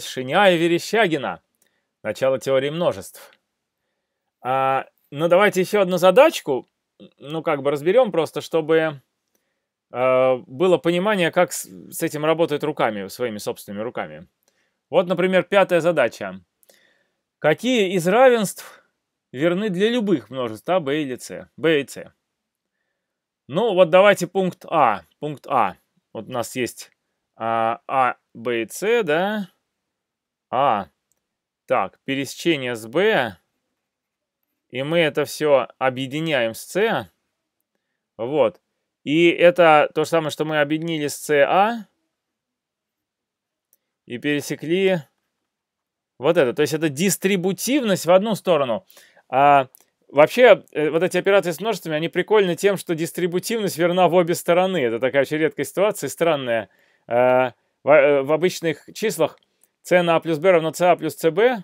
Шиня и Верещагина. Начало теории множеств. А, ну, давайте еще одну задачку. Ну, как бы разберем просто, чтобы э, было понимание, как с, с этим работают руками, своими собственными руками. Вот, например, пятая задача. Какие из равенств верны для любых множеств А, Б или С? Б и С. Ну, вот давайте пункт А. Пункт А. Вот у нас есть а, А, Б и С, да? А. Так, пересечение с B. И мы это все объединяем с C. Вот. И это то же самое, что мы объединили с CA. А. И пересекли вот это. То есть это дистрибутивность в одну сторону. А вообще, э, вот эти операции с множествами, они прикольны тем, что дистрибутивность верна в обе стороны. Это такая очень редкая ситуация, странная. А, э, в обычных числах c на a плюс b равно c а плюс cb, а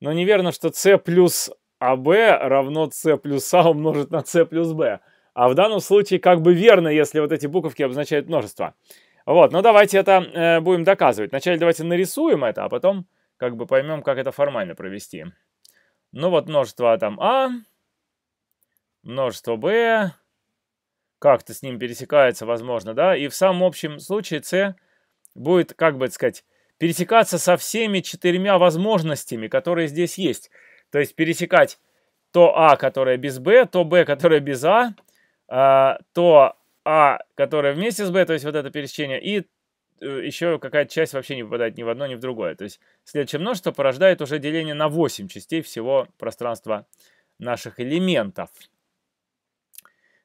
но неверно, что c плюс ab а равно c плюс а умножить на c плюс b. А в данном случае как бы верно, если вот эти буковки обозначают множество. Вот, но ну давайте это э, будем доказывать. Вначале давайте нарисуем это, а потом как бы поймем, как это формально провести. Ну вот множество там А, множество Б, как-то с ним пересекается, возможно, да, и в самом общем случае С будет, как бы, сказать, пересекаться со всеми четырьмя возможностями, которые здесь есть. То есть пересекать то А, которое без Б, то Б, которое без А, а то А, которое вместе с Б, то есть вот это пересечение, и э, еще какая-то часть вообще не попадает ни в одно, ни в другое. То есть следующее множество порождает уже деление на 8 частей всего пространства наших элементов.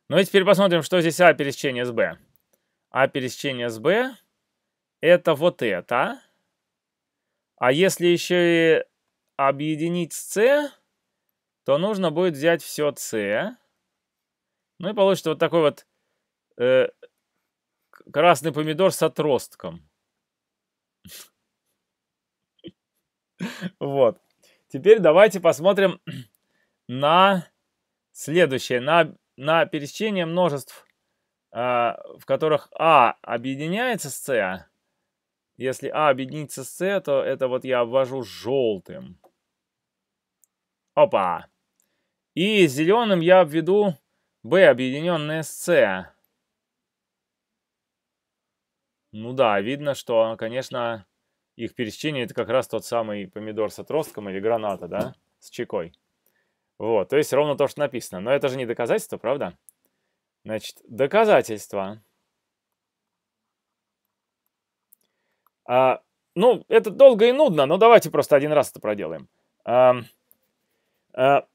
Ну и теперь посмотрим, что здесь А пересечение с Б. А пересечение с Б это вот это. А если еще и объединить с c, то нужно будет взять все c. Ну и получится вот такой вот э, красный помидор с отростком. Вот. Теперь давайте посмотрим на следующее, на, на пересечение множеств, э, в которых А объединяется с С, если А объединится с С, то это вот я обвожу желтым. Опа! И зеленым я обведу B, объединенное с С. Ну да, видно, что, конечно, их пересечение это как раз тот самый помидор с отростком или граната, да, с чекой. Вот, то есть ровно то, что написано. Но это же не доказательство, правда? Значит, доказательство. А, ну, это долго и нудно, но давайте просто один раз это проделаем. А, а,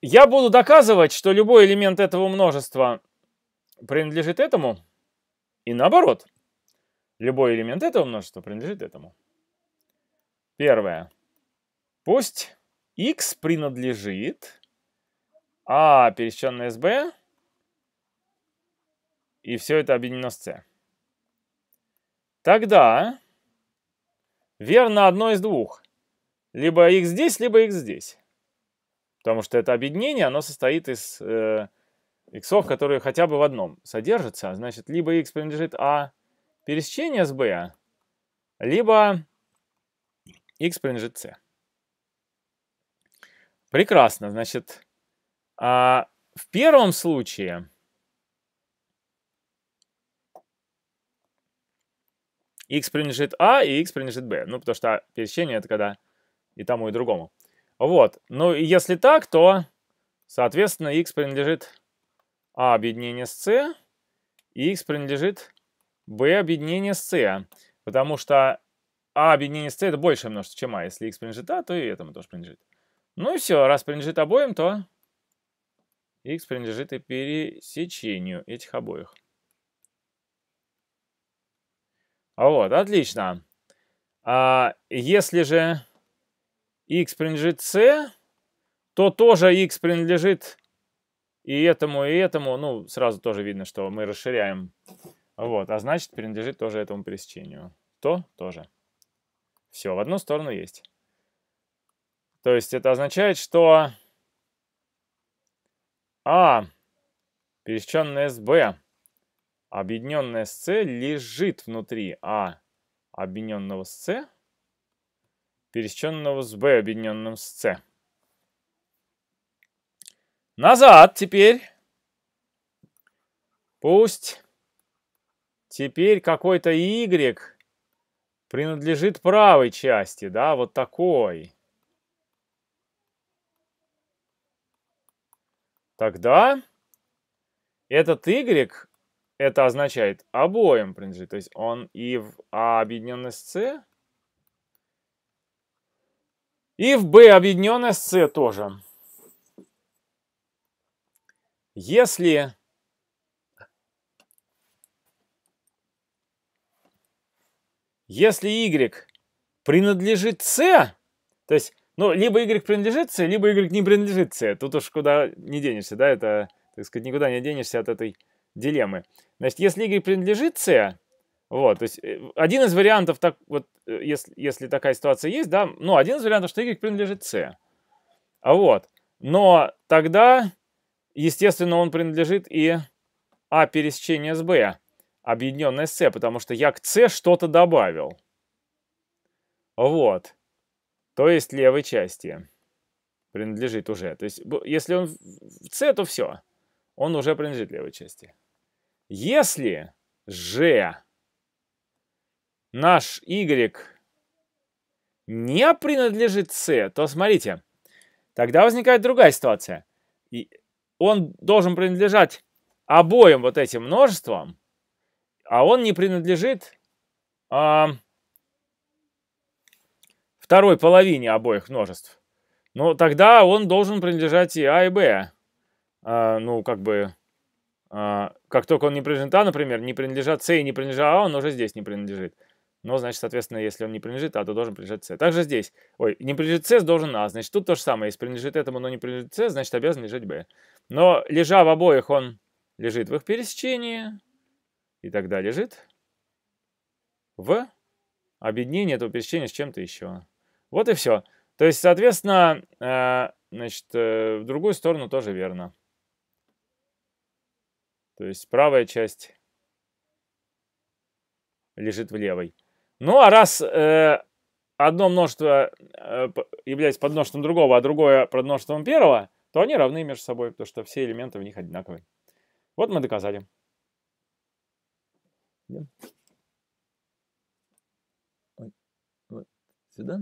я буду доказывать, что любой элемент этого множества принадлежит этому, и наоборот. Любой элемент этого множества принадлежит этому. Первое. Пусть x принадлежит а пересеченное с b, и все это объединено с c. Тогда верно одно из двух. Либо x здесь, либо x здесь. Потому что это объединение, оно состоит из э, x, которые хотя бы в одном содержатся. Значит, либо x принадлежит А пересечение с b, либо x принадлежит c. Прекрасно. Значит, а в первом случае x принадлежит А и x принадлежит B, Ну, потому что пересечение это когда и тому, и другому. Вот. Ну, если так, то, соответственно, x принадлежит А объединение с C, и x принадлежит B объединение с C, Потому что А объединение с C это большее множество, чем А. Если x принадлежит А, то и этому тоже принадлежит. Ну и все, раз принадлежит обоим, то x принадлежит и пересечению этих обоих. Вот, отлично. А если же x принадлежит c, то тоже x принадлежит и этому, и этому. Ну, сразу тоже видно, что мы расширяем. Вот, а значит, принадлежит тоже этому пересечению. То тоже. Все, в одну сторону есть. То есть это означает, что А пересеченное с B. Объединенное с С лежит внутри А объединенного с С, пересеченного с Б объединенным с С. Назад теперь. Пусть теперь какой-то Y принадлежит правой части, да, вот такой. Тогда этот Y это означает обоим принадлежит. То есть он и в А объединенное с С, и в Б объединенное с С тоже. Если если Y принадлежит С, то есть, ну, либо Y принадлежит С, либо Y не принадлежит С. Тут уж куда не денешься, да, это, так сказать, никуда не денешься от этой дилеммы. Значит, если Y принадлежит C, вот, то есть э, один из вариантов, так, вот, э, если, если такая ситуация есть, да, ну, один из вариантов, что Y принадлежит C. А вот, но тогда, естественно, он принадлежит и А пересечение с Б, объединенное с С, потому что я к С что-то добавил. Вот. То есть левой части принадлежит уже. То есть если он в С, то все он уже принадлежит левой части. Если же наш y не принадлежит c, то смотрите, тогда возникает другая ситуация. И он должен принадлежать обоим вот этим множествам, а он не принадлежит а, второй половине обоих множеств. Но тогда он должен принадлежать и А, и Б. А, ну, как бы, а, как только он не принадлежит А, например, не принадлежат С и не принадлежит А, он уже здесь не принадлежит. Но, значит, соответственно, если он не принадлежит А, то должен принадлежать С. Также здесь. Ой, не принадлежит С, должен А. Значит, тут то же самое. Если принадлежит этому, но не принадлежит С, значит, обязан лежать Б. Но, лежа в обоих, он лежит в их пересечении. И тогда лежит в объединении этого пересечения с чем-то еще. Вот и все. То есть, соответственно, э, значит, э, в другую сторону тоже верно. То есть правая часть лежит в левой. Ну а раз э, одно множество э, является подмножеством другого, а другое подмножеством первого, то они равны между собой, потому что все элементы в них одинаковые. Вот мы доказали. Вот сюда.